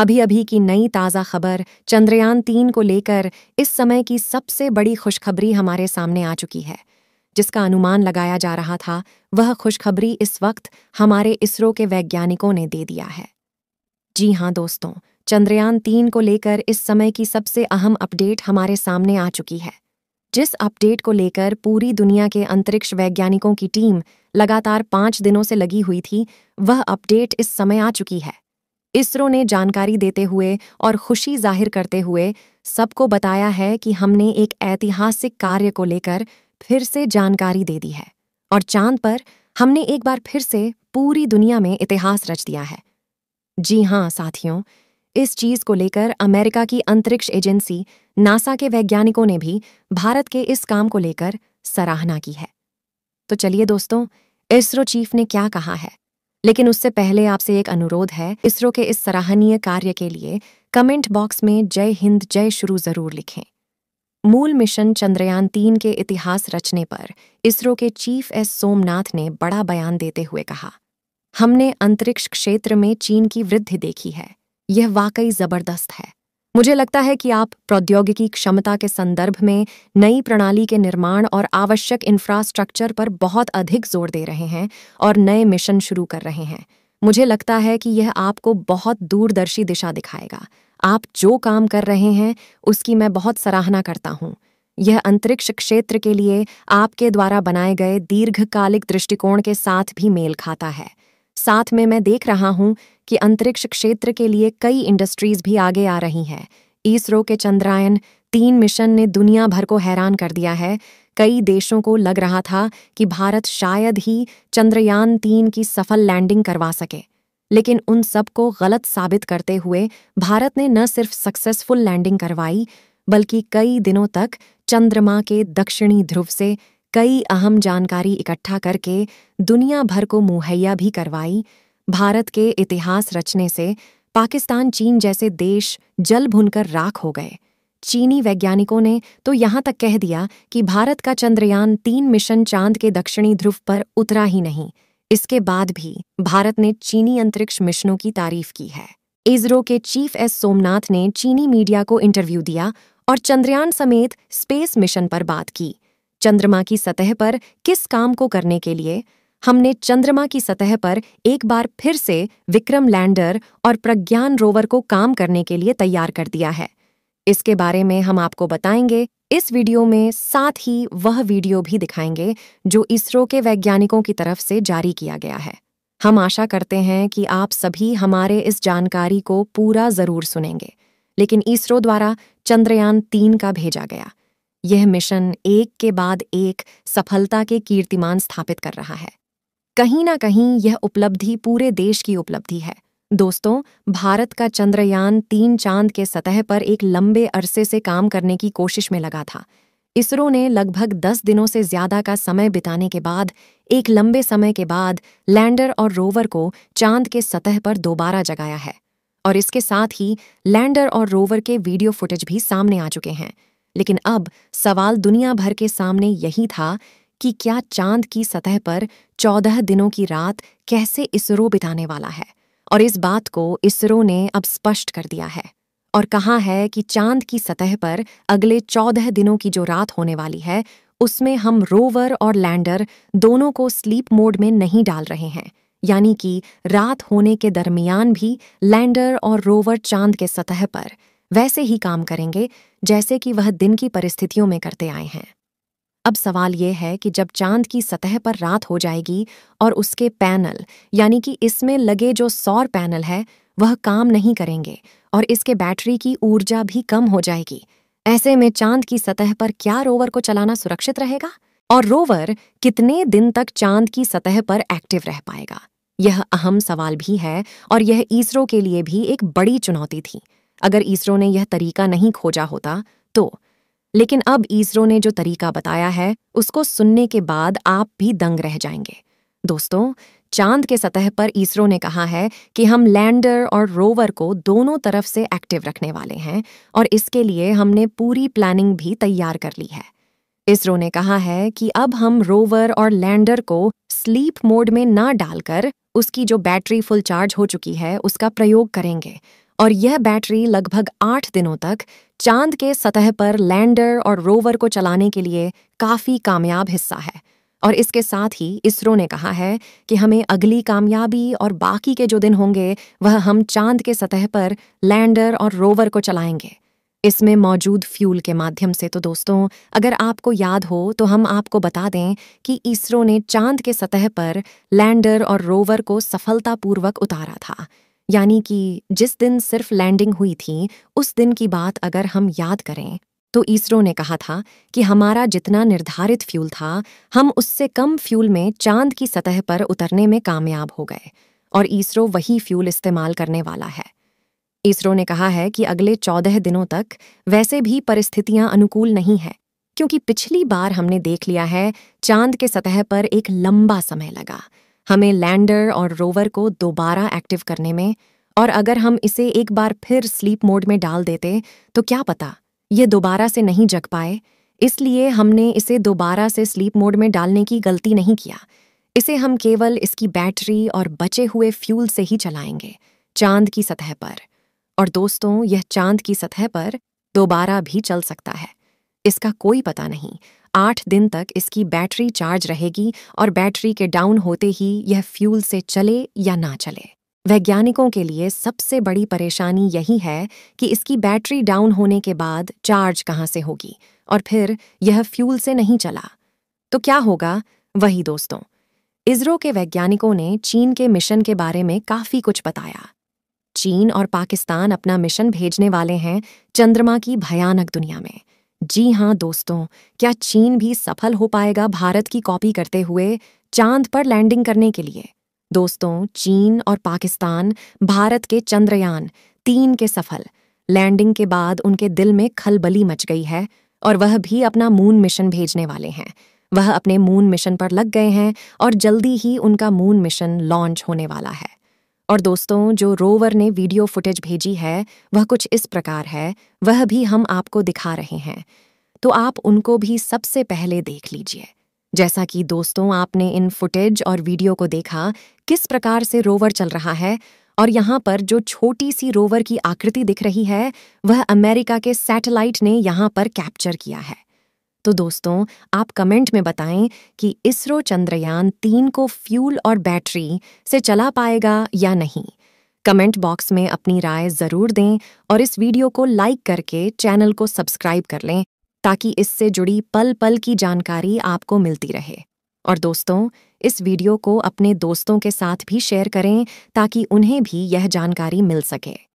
अभी अभी की नई ताज़ा खबर चंद्रयान तीन को लेकर इस समय की सबसे बड़ी खुशखबरी हमारे सामने आ चुकी है जिसका अनुमान लगाया जा रहा था वह खुशखबरी इस वक्त हमारे इसरो के वैज्ञानिकों ने दे दिया है जी हाँ दोस्तों चंद्रयान तीन को लेकर इस समय की सबसे अहम अपडेट हमारे सामने आ चुकी है जिस अपडेट को लेकर पूरी दुनिया के अंतरिक्ष वैज्ञानिकों की टीम लगातार पाँच दिनों से लगी हुई थी वह अपडेट इस समय आ चुकी है इसरो ने जानकारी देते हुए और खुशी जाहिर करते हुए सबको बताया है कि हमने एक ऐतिहासिक कार्य को लेकर फिर से जानकारी दे दी है और चांद पर हमने एक बार फिर से पूरी दुनिया में इतिहास रच दिया है जी हाँ साथियों इस चीज़ को लेकर अमेरिका की अंतरिक्ष एजेंसी नासा के वैज्ञानिकों ने भी भारत के इस काम को लेकर सराहना की है तो चलिए दोस्तों इसरो चीफ ने क्या कहा है लेकिन उससे पहले आपसे एक अनुरोध है इसरो के इस सराहनीय कार्य के लिए कमेंट बॉक्स में जय हिंद जय शुरू जरूर लिखें मूल मिशन चंद्रयान तीन के इतिहास रचने पर इसरो के चीफ एस सोमनाथ ने बड़ा बयान देते हुए कहा हमने अंतरिक्ष क्षेत्र में चीन की वृद्धि देखी है यह वाकई जबरदस्त है मुझे लगता है कि आप प्रौद्योगिकी क्षमता के संदर्भ में नई प्रणाली के निर्माण और आवश्यक इंफ्रास्ट्रक्चर पर बहुत अधिक जोर दे रहे हैं और नए मिशन शुरू कर रहे हैं मुझे लगता है कि यह आपको बहुत दूरदर्शी दिशा दिखाएगा आप जो काम कर रहे हैं उसकी मैं बहुत सराहना करता हूँ यह अंतरिक्ष क्षेत्र के लिए आपके द्वारा बनाए गए दीर्घकालिक दृष्टिकोण के साथ भी मेल खाता है साथ में मैं देख रहा हूं कि अंतरिक्ष क्षेत्र के लिए कई इंडस्ट्रीज भी आगे आ रही हैं इसरो के चंद्रायन तीन मिशन ने दुनिया भर को हैरान कर दिया है कई देशों को लग रहा था कि भारत शायद ही चंद्रयान तीन की सफल लैंडिंग करवा सके लेकिन उन सब को गलत साबित करते हुए भारत ने न सिर्फ सक्सेसफुल लैंडिंग करवाई बल्कि कई दिनों तक चंद्रमा के दक्षिणी ध्रुव से कई अहम जानकारी इकट्ठा करके दुनिया भर को मुहैया भी करवाई भारत के इतिहास रचने से पाकिस्तान चीन जैसे देश जल भुनकर राख हो गए चीनी वैज्ञानिकों ने तो यहाँ तक कह दिया कि भारत का चंद्रयान तीन मिशन चांद के दक्षिणी ध्रुव पर उतरा ही नहीं इसके बाद भी भारत ने चीनी अंतरिक्ष मिशनों की तारीफ की है इसरो के चीफ एस सोमनाथ ने चीनी मीडिया को इंटरव्यू दिया और चंद्रयान समेत स्पेस मिशन पर बात की चंद्रमा की सतह पर किस काम को करने के लिए हमने चंद्रमा की सतह पर एक बार फिर से विक्रम लैंडर और प्रज्ञान रोवर को काम करने के लिए तैयार कर दिया है इसके बारे में हम आपको बताएंगे इस वीडियो में साथ ही वह वीडियो भी दिखाएंगे जो इसरो के वैज्ञानिकों की तरफ से जारी किया गया है हम आशा करते हैं कि आप सभी हमारे इस जानकारी को पूरा ज़रूर सुनेंगे लेकिन इसरो द्वारा चंद्रयान तीन का भेजा गया यह मिशन एक के बाद एक सफलता के कीर्तिमान स्थापित कर रहा है कहीं ना कहीं यह उपलब्धि पूरे देश की उपलब्धि है दोस्तों भारत का चंद्रयान तीन चांद के सतह पर एक लंबे अरसे से काम करने की कोशिश में लगा था इसरो ने लगभग दस दिनों से ज्यादा का समय बिताने के बाद एक लंबे समय के बाद लैंडर और रोवर को चांद के सतह पर दोबारा जगाया है और इसके साथ ही लैंडर और रोवर के वीडियो फुटेज भी सामने आ चुके हैं लेकिन अब सवाल दुनिया भर के सामने यही था कि क्या चांद की सतह पर चौदह दिनों की रात कैसे इसरो बिताने वाला है और इस बात को इसरो ने अब स्पष्ट कर दिया है और कहा है कि चांद की सतह पर अगले चौदह दिनों की जो रात होने वाली है उसमें हम रोवर और लैंडर दोनों को स्लीप मोड में नहीं डाल रहे हैं यानी कि रात होने के दरमियान भी लैंडर और रोवर चांद के सतह पर वैसे ही काम करेंगे जैसे कि वह दिन की परिस्थितियों में करते आए हैं अब सवाल यह है कि जब चांद की सतह पर रात हो जाएगी और उसके पैनल यानी कि इसमें लगे जो सौर पैनल है वह काम नहीं करेंगे और इसके बैटरी की ऊर्जा भी कम हो जाएगी ऐसे में चांद की सतह पर क्या रोवर को चलाना सुरक्षित रहेगा और रोवर कितने दिन तक चांद की सतह पर एक्टिव रह पाएगा यह अहम सवाल भी है और यह इसरो के लिए भी एक बड़ी चुनौती थी अगर इसरो ने यह तरीका नहीं खोजा होता तो लेकिन अब इसरो ने जो तरीका बताया है उसको सुनने के बाद आप भी दंग रह जाएंगे दोस्तों चांद के सतह पर इसरो ने कहा है कि हम लैंडर और रोवर को दोनों तरफ से एक्टिव रखने वाले हैं और इसके लिए हमने पूरी प्लानिंग भी तैयार कर ली है इसरो ने कहा है कि अब हम रोवर और लैंडर को स्लीप मोड में ना डालकर उसकी जो बैटरी फुल चार्ज हो चुकी है उसका प्रयोग करेंगे और यह बैटरी लगभग आठ दिनों तक चांद के सतह पर लैंडर और रोवर को चलाने के लिए काफ़ी कामयाब हिस्सा है और इसके साथ ही इसरो ने कहा है कि हमें अगली कामयाबी और बाकी के जो दिन होंगे वह हम चांद के सतह पर लैंडर और रोवर को चलाएंगे इसमें मौजूद फ्यूल के माध्यम से तो दोस्तों अगर आपको याद हो तो हम आपको बता दें कि इसरो ने चांद के सतह पर लैंडर और रोवर को सफलतापूर्वक उतारा था यानी कि जिस दिन सिर्फ लैंडिंग हुई थी उस दिन की बात अगर हम याद करें तो इसरो ने कहा था कि हमारा जितना निर्धारित फ्यूल था हम उससे कम फ्यूल में चांद की सतह पर उतरने में कामयाब हो गए और इसरो वही फ्यूल इस्तेमाल करने वाला है इसरो ने कहा है कि अगले चौदह दिनों तक वैसे भी परिस्थितियां अनुकूल नहीं है क्योंकि पिछली बार हमने देख लिया है चांद के सतह पर एक लंबा समय लगा हमें लैंडर और रोवर को दोबारा एक्टिव करने में और अगर हम इसे एक बार फिर स्लीप मोड में डाल देते तो क्या पता ये दोबारा से नहीं जग पाए इसलिए हमने इसे दोबारा से स्लीप मोड में डालने की गलती नहीं किया इसे हम केवल इसकी बैटरी और बचे हुए फ्यूल से ही चलाएंगे चांद की सतह पर और दोस्तों यह चांद की सतह पर दोबारा भी चल सकता है इसका कोई पता नहीं आठ दिन तक इसकी बैटरी चार्ज रहेगी और बैटरी के डाउन होते ही यह फ्यूल से चले या ना चले वैज्ञानिकों के लिए सबसे बड़ी परेशानी यही है कि इसकी बैटरी डाउन होने के बाद चार्ज कहाँ से होगी और फिर यह फ्यूल से नहीं चला तो क्या होगा वही दोस्तों इसरो के वैज्ञानिकों ने चीन के मिशन के बारे में काफ़ी कुछ बताया चीन और पाकिस्तान अपना मिशन भेजने वाले हैं चंद्रमा की भयानक दुनिया में जी हाँ दोस्तों क्या चीन भी सफल हो पाएगा भारत की कॉपी करते हुए चांद पर लैंडिंग करने के लिए दोस्तों चीन और पाकिस्तान भारत के चंद्रयान तीन के सफल लैंडिंग के बाद उनके दिल में खलबली मच गई है और वह भी अपना मून मिशन भेजने वाले हैं वह अपने मून मिशन पर लग गए हैं और जल्दी ही उनका मून मिशन लॉन्च होने वाला है और दोस्तों जो रोवर ने वीडियो फुटेज भेजी है वह कुछ इस प्रकार है वह भी हम आपको दिखा रहे हैं तो आप उनको भी सबसे पहले देख लीजिए जैसा कि दोस्तों आपने इन फुटेज और वीडियो को देखा किस प्रकार से रोवर चल रहा है और यहाँ पर जो छोटी सी रोवर की आकृति दिख रही है वह अमेरिका के सैटेलाइट ने यहाँ पर कैप्चर किया है तो दोस्तों आप कमेंट में बताएं कि इसरो चंद्रयान तीन को फ्यूल और बैटरी से चला पाएगा या नहीं कमेंट बॉक्स में अपनी राय ज़रूर दें और इस वीडियो को लाइक करके चैनल को सब्सक्राइब कर लें ताकि इससे जुड़ी पल पल की जानकारी आपको मिलती रहे और दोस्तों इस वीडियो को अपने दोस्तों के साथ भी शेयर करें ताकि उन्हें भी यह जानकारी मिल सके